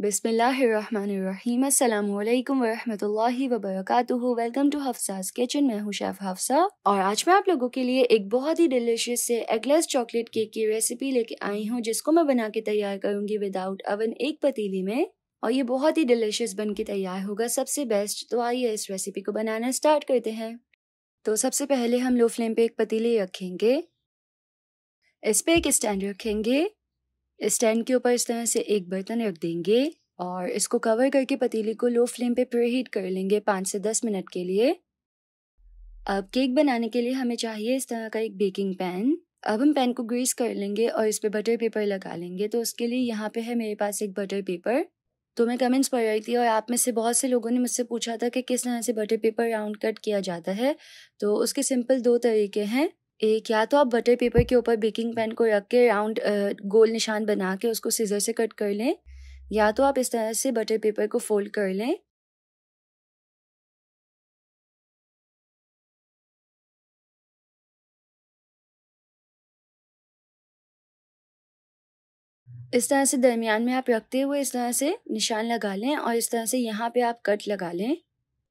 बिसमीम् अल्लाम वरहमतुल्लाहि वबरकातुहू वेलकम टू हफ्साज किचन मैं हूँ शेफ़ हफ्सा और आज मैं आप लोगों के लिए एक बहुत ही डिलीशियस से एगलेस चॉकलेट केक की रेसिपी लेके आई हूँ जिसको मैं बना के तैयार करूँगी विदाउट अवन एक पतीली में और ये बहुत ही डिलीशियस बन के तैयार होगा सबसे बेस्ट तो आइए इस रेसिपी को बनाना स्टार्ट करते हैं तो सबसे पहले हम लो फ्लेम पे एक पतीली रखेंगे इस पे एक स्टैंड रखेंगे स्टैंड के ऊपर इस तरह से एक बर्तन रख देंगे और इसको कवर करके पतीली को लो फ्लेम पे प्रीहीट कर लेंगे पाँच से दस मिनट के लिए अब केक बनाने के लिए हमें चाहिए इस तरह का एक बेकिंग पैन अब हम पैन को ग्रीस कर लेंगे और इस पर पे बटर पेपर लगा लेंगे तो उसके लिए यहाँ पे है मेरे पास एक बटर पेपर तो मैं कमेंट्स पढ़ रही थी और आप में से बहुत से लोगों ने मुझसे पूछा था कि किस तरह से बटर पेपर राउंड कट किया जाता है तो उसके सिंपल दो तरीके हैं एक या तो आप बटर पेपर के ऊपर बेकिंग पैन को रख के राउंड गोल निशान बना के उसको सीजर से कट कर लें या तो आप इस तरह से बटर पेपर को फोल्ड कर लें इस तरह से दरमियान में आप रखते हुए इस तरह से निशान लगा लें और इस तरह से यहाँ पे आप कट लगा लें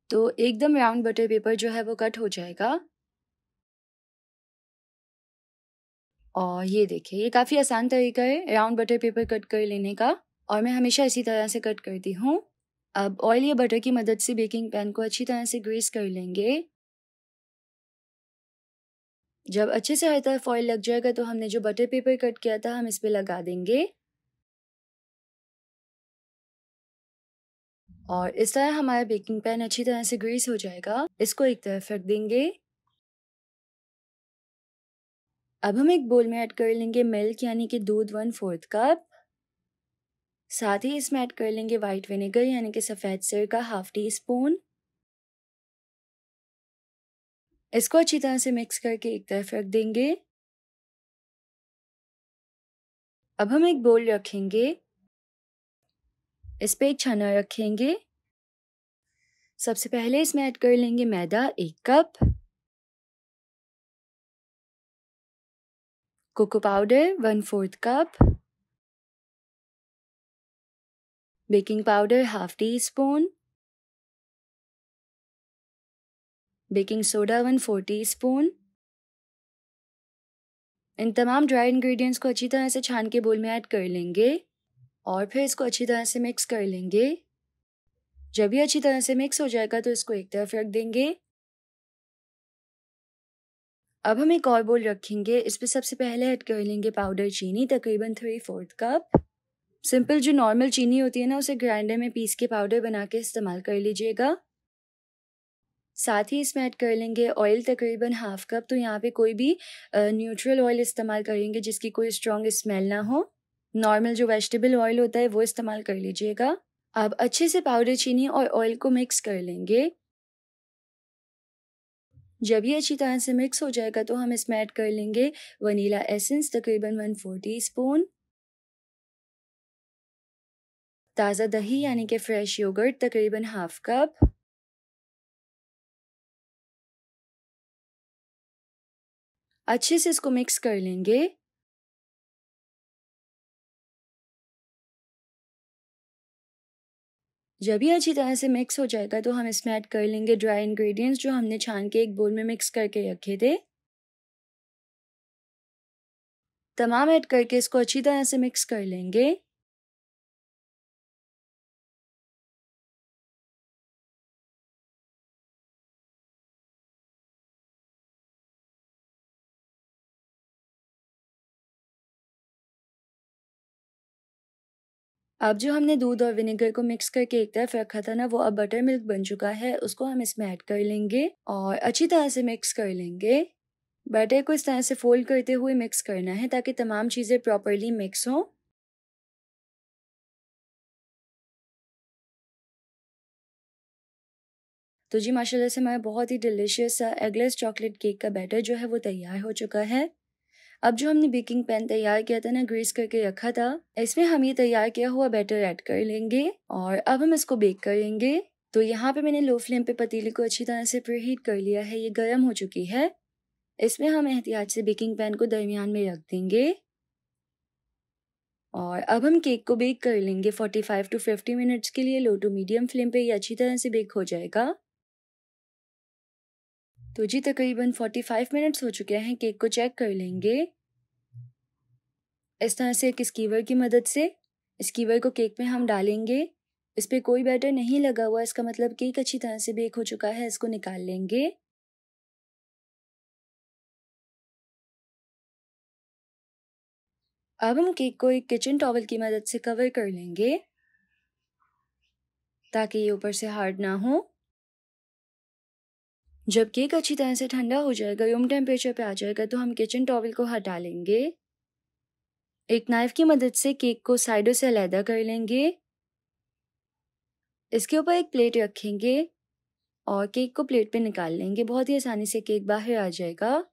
तो एकदम राउंड बटर पेपर जो है वो कट हो जाएगा और ये देखिए ये काफ़ी आसान तरीका है राउंड बटर पेपर कट कर लेने का और मैं हमेशा इसी तरह से कट करती हूँ अब ऑयल या बटर की मदद से बेकिंग पैन को अच्छी तरह से ग्रीस कर लेंगे जब अच्छे से हर तरफ ऑयल लग जाएगा तो हमने जो बटर पेपर कट किया था हम इस पर लगा देंगे और इस तरह हमारा बेकिंग पैन अच्छी तरह से ग्रीस हो जाएगा इसको एक तरफ रख देंगे अब हम एक बोल में ऐड कर लेंगे मिल्क यानी कि दूध वन फोर्थ कप साथ ही इसमें ऐड कर लेंगे वाइट विनेगर यानी कि सफ़ेद सिर का हाफ टी स्पून इसको अच्छी तरह से मिक्स करके एक तरफ रख देंगे अब हम एक बोल रखेंगे इस पर एक छाना रखेंगे सबसे पहले इसमें ऐड कर लेंगे मैदा एक cup cocoa powder one fourth cup baking powder half teaspoon baking soda one four teaspoon इन तमाम ड्राई इंग्रेडिएंट्स को अच्छी तरह से छान के बोल में ऐड कर लेंगे और फिर इसको अच्छी तरह से मिक्स कर लेंगे जब ये अच्छी तरह से मिक्स हो जाएगा तो इसको एक तरफ रख देंगे अब हम एक और बोल रखेंगे इस पर सबसे पहले ऐड कर लेंगे पाउडर चीनी तकरीबन थ्री फोर्थ कप सिंपल जो नॉर्मल चीनी होती है ना उसे ग्राइंडर में पीस के पाउडर बना के इस्तेमाल कर लीजिएगा साथ ही इसमें ऐड कर लेंगे ऑयल तकरीबन हाफ कप तो यहाँ पे कोई भी न्यूट्रल ऑयल इस्तेमाल करेंगे जिसकी कोई स्ट्रॉन्ग स्मेल ना हो नॉर्मल जो वेजिटेबल ऑयल होता है वो इस्तेमाल कर लीजिएगा अब अच्छे से पाउडर चीनी और ऑयल को मिक्स कर लेंगे जब ये अच्छी तरह से मिक्स हो जाएगा तो हम इसमें ऐड कर लेंगे वनीला एसेंस तकरीबन वन फोर टी स्पून ताज़ा दही यानी कि फ्रेश योगर्ट तकरीबन हाफ कप अच्छे से इसको मिक्स कर लेंगे जब ये अच्छी तरह से मिक्स हो जाएगा तो हम इसमें ऐड कर लेंगे ड्राई इंग्रेडिएंट्स जो हमने छान के एक बोल में मिक्स करके रखे थे तमाम ऐड करके इसको अच्छी तरह से मिक्स कर लेंगे अब जो हमने दूध और विनेगर को मिक्स करके एक तरफ रखा था ना वो अब बटर मिल्क बन चुका है उसको हम इसमें ऐड कर लेंगे और अच्छी तरह से मिक्स कर लेंगे बटर को इस तरह से फोल्ड करते हुए मिक्स करना है ताकि तमाम चीज़ें प्रॉपरली मिक्स हों तो जी माशाल्लाह से हमारा बहुत ही डिलीशियस सा एगलेस चॉकलेट केक का बैटर जो है वो तैयार हो चुका है अब जो हमने बेकिंग पैन तैयार किया था ना ग्रीस करके रखा था इसमें हम ये तैयार किया हुआ बैटर ऐड कर लेंगे और अब हम इसको बेक करेंगे तो यहाँ पे मैंने लो फ्लेम पे पतीली को अच्छी तरह से प्रीहीट कर लिया है ये गर्म हो चुकी है इसमें हम एहतियात से बेकिंग पैन को दरमियान में रख देंगे और अब हम केक को बेक कर लेंगे 45 टू फिफ्टी मिनट्स के लिए लो टू मीडियम फ्लेम पे ये अच्छी तरह से बेक हो जाएगा तो जी तकरीबन फोर्टी फाइव मिनट्स हो चुके हैं केक को चेक कर लेंगे इस तरह से एक स्कीवर की मदद से स्कीवर को केक में हम डालेंगे इस पर कोई बैटर नहीं लगा हुआ इसका मतलब केक अच्छी तरह से बेक हो चुका है इसको निकाल लेंगे अब हम केक को एक किचन टॉवल की मदद से कवर कर लेंगे ताकि ये ऊपर से हार्ड ना हो जब केक अच्छी तरह से ठंडा हो जाएगा रूम टेम्परेचर पे आ जाएगा तो हम किचन टॉवल को हटा लेंगे एक नाइफ की मदद से केक को साइडों से अलहदा कर लेंगे इसके ऊपर एक प्लेट रखेंगे और केक को प्लेट पे निकाल लेंगे बहुत ही आसानी से केक बाहर आ जाएगा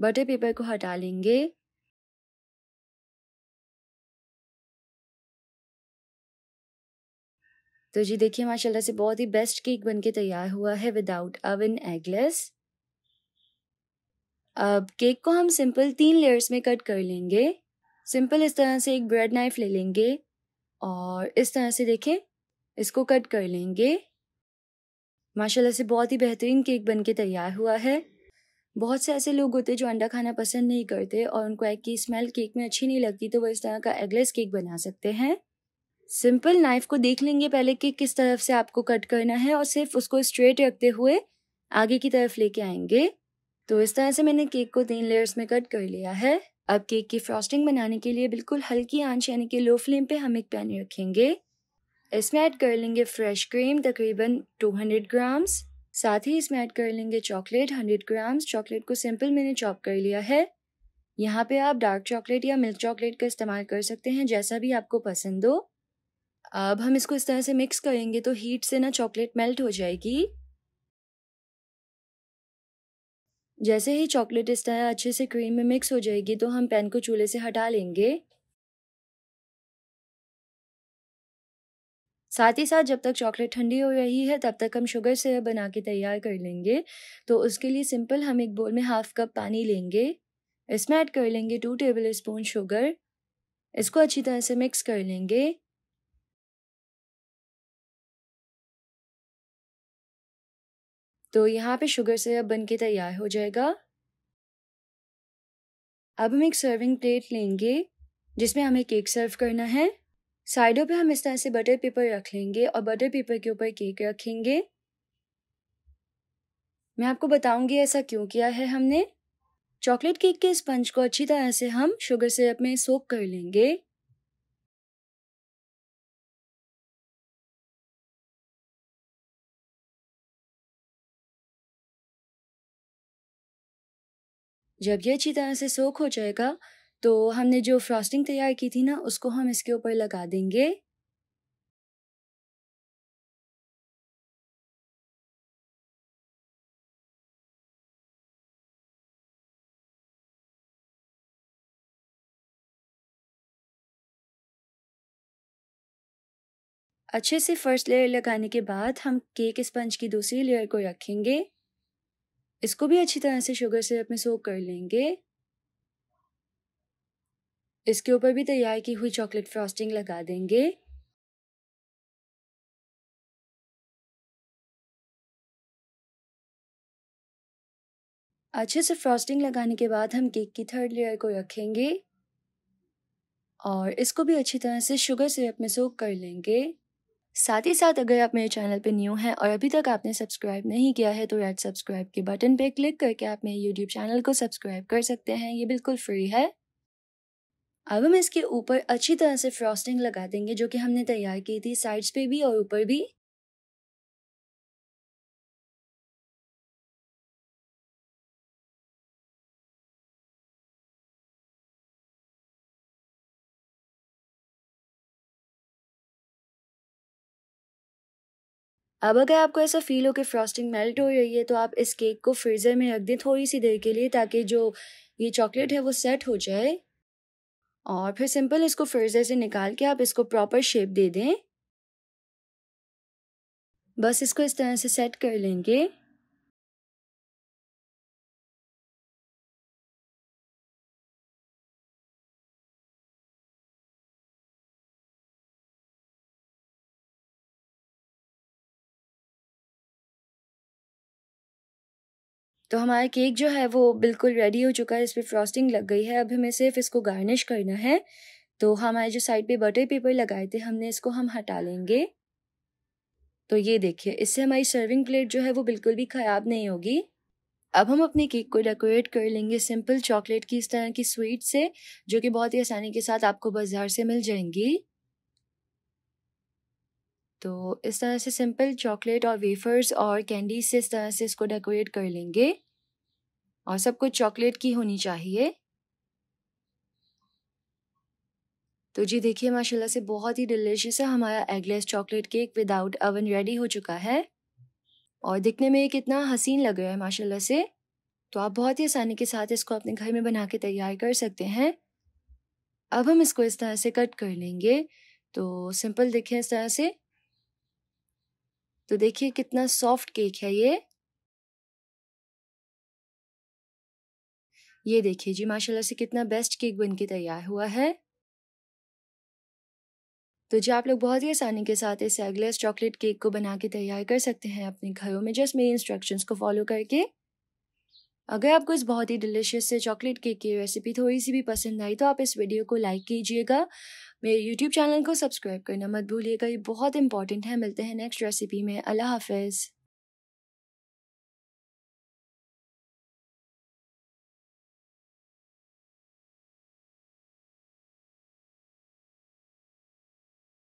बटर पेपर को हटा लेंगे तो जी देखिए माशाल्लाह से बहुत ही बेस्ट केक बनके तैयार हुआ है विदाउट अवन एगलेस अब केक को हम सिंपल तीन लेयर्स में कट कर लेंगे सिंपल इस तरह से एक ब्रेड नाइफ ले लेंगे और इस तरह से देखें इसको कट कर लेंगे माशाल्लाह से बहुत ही बेहतरीन केक बन के तैयार हुआ है बहुत से ऐसे लोग होते हैं जो अंडा खाना पसंद नहीं करते और उनको एग की स्मेल केक में अच्छी नहीं लगती तो वो इस तरह का एगलेस केक बना सकते हैं सिंपल नाइफ को देख लेंगे पहले कि किस तरफ से आपको कट करना है और सिर्फ उसको स्ट्रेट रखते हुए आगे की तरफ लेके आएंगे तो इस तरह से मैंने केक को तीन लेयर्स में कट कर लिया है अब केक की फ्रॉस्टिंग बनाने के लिए बिल्कुल हल्की आंच यानी कि लो फ्लेम पे हम एक पैन रखेंगे इसमें ऐड कर लेंगे फ्रेश क्रीम तकरीबन 200 ग्राम्स साथ ही इसमें ऐड कर लेंगे चॉकलेट 100 ग्राम्स चॉकलेट को सिंपल मैंने चॉप कर लिया है यहाँ पे आप डार्क चॉकलेट या मिल्क चॉकलेट का इस्तेमाल कर सकते हैं जैसा भी आपको पसंद हो अब हम इसको इस तरह से मिक्स करेंगे तो हीट से ना चॉकलेट मेल्ट हो जाएगी जैसे ही चॉकलेट इस तरह अच्छे से क्रीम में मिक्स हो जाएगी तो हम पैन को चूल्हे से हटा लेंगे साथ ही साथ जब तक चॉकलेट ठंडी हो रही है तब तक हम शुगर से बना के तैयार कर लेंगे तो उसके लिए सिंपल हम एक बोल में हाफ कप पानी लेंगे इसमें ऐड कर लेंगे टू टेबल स्पून शुगर इसको अच्छी तरह से मिक्स कर लेंगे तो यहाँ पे शुगर सिरप बन के तैयार हो जाएगा अब हम एक सर्विंग प्लेट लेंगे जिसमें हमें केक सर्व करना है साइडों पे हम इस तरह से बटर पेपर रख लेंगे और बटर पेपर के ऊपर केक रखेंगे मैं आपको बताऊंगी ऐसा क्यों किया है हमने चॉकलेट केक के स्पंज को अच्छी तरह से हम शुगर सिरप में सोक कर लेंगे जब ये अच्छी तरह से सोख हो जाएगा तो हमने जो फ्रॉस्टिंग तैयार की थी ना उसको हम इसके ऊपर लगा देंगे अच्छे से फर्स्ट लेयर लगाने के बाद हम केक स्पंज की दूसरी लेयर को रखेंगे इसको भी अच्छी तरह से शुगर सिरप में सोक कर लेंगे इसके ऊपर भी तैयार की हुई चॉकलेट फ्रॉस्टिंग लगा देंगे अच्छे से फ्रॉस्टिंग लगाने के बाद हम केक की थर्ड लेयर को रखेंगे और इसको भी अच्छी तरह से शुगर सिरप में सोक कर लेंगे साथ ही साथ अगर आप मेरे चैनल पे न्यू हैं और अभी तक आपने सब्सक्राइब नहीं किया है तो रेड सब्सक्राइब के बटन पे क्लिक करके आप मेरे यूट्यूब चैनल को सब्सक्राइब कर सकते हैं ये बिल्कुल फ्री है अब हम इसके ऊपर अच्छी तरह से फ्रॉस्टिंग लगा देंगे जो कि हमने तैयार की थी साइड्स पे भी और ऊपर भी अब अगर आपको ऐसा फील हो कि फ्रॉस्टिंग मेल्ट हो रही है तो आप इस केक को फ्रीज़र में रख दें थोड़ी सी देर के लिए ताकि जो ये चॉकलेट है वो सेट हो जाए और फिर सिंपल इसको फ्रीज़र से निकाल के आप इसको प्रॉपर शेप दे दें बस इसको इस तरह से सेट कर लेंगे तो हमारा केक जो है वो बिल्कुल रेडी हो चुका है इस पर फ्रॉस्टिंग लग गई है अब हमें सिर्फ इसको गार्निश करना है तो हमारे जो साइड पे बटर पेपर लगाए थे हमने इसको हम हटा लेंगे तो ये देखिए इससे हमारी सर्विंग प्लेट जो है वो बिल्कुल भी ख़राब नहीं होगी अब हम अपने केक को डेकोरेट कर लेंगे सिंपल चॉकलेट की इस तरह की स्वीट से जो कि बहुत ही आसानी के साथ आपको बाजार से मिल जाएंगी तो इस तरह से सिंपल चॉकलेट और वेफर्स और कैंडी से इस तरह से इसको डेकोरेट कर लेंगे और सब कुछ चॉकलेट की होनी चाहिए तो जी देखिए माशाल्लाह से बहुत ही डिलीशियस है हमारा eggless chocolate cake without oven ready हो चुका है और दिखने में कितना हसीन लग रहा है माशाल्लाह से तो आप बहुत ही आसानी के साथ इसको अपने घर में बना के तैयार कर सकते हैं अब हम इसको इस तरह से कट कर लेंगे तो सिंपल देखें इस तरह से तो देखिए कितना सॉफ्ट केक है ये ये देखिए जी माशाल्लाह से कितना बेस्ट केक बनके तैयार हुआ है तो जी आप लोग बहुत ही आसानी के साथ इस एगलेस चॉकलेट केक को बना के तैयार कर सकते हैं अपने घरों में जस्ट मेरी इंस्ट्रक्शंस को फॉलो करके अगर आपको इस बहुत ही डिलीशियस से चॉकलेट केक की रेसिपी थोड़ी सी भी पसंद आई तो आप इस वीडियो को लाइक कीजिएगा मेरे यूट्यूब चैनल को सब्सक्राइब करना मत भूलिएगा ये बहुत इंपॉर्टेंट है मिलते हैं नेक्स्ट रेसिपी में अल्लाह हाफिज़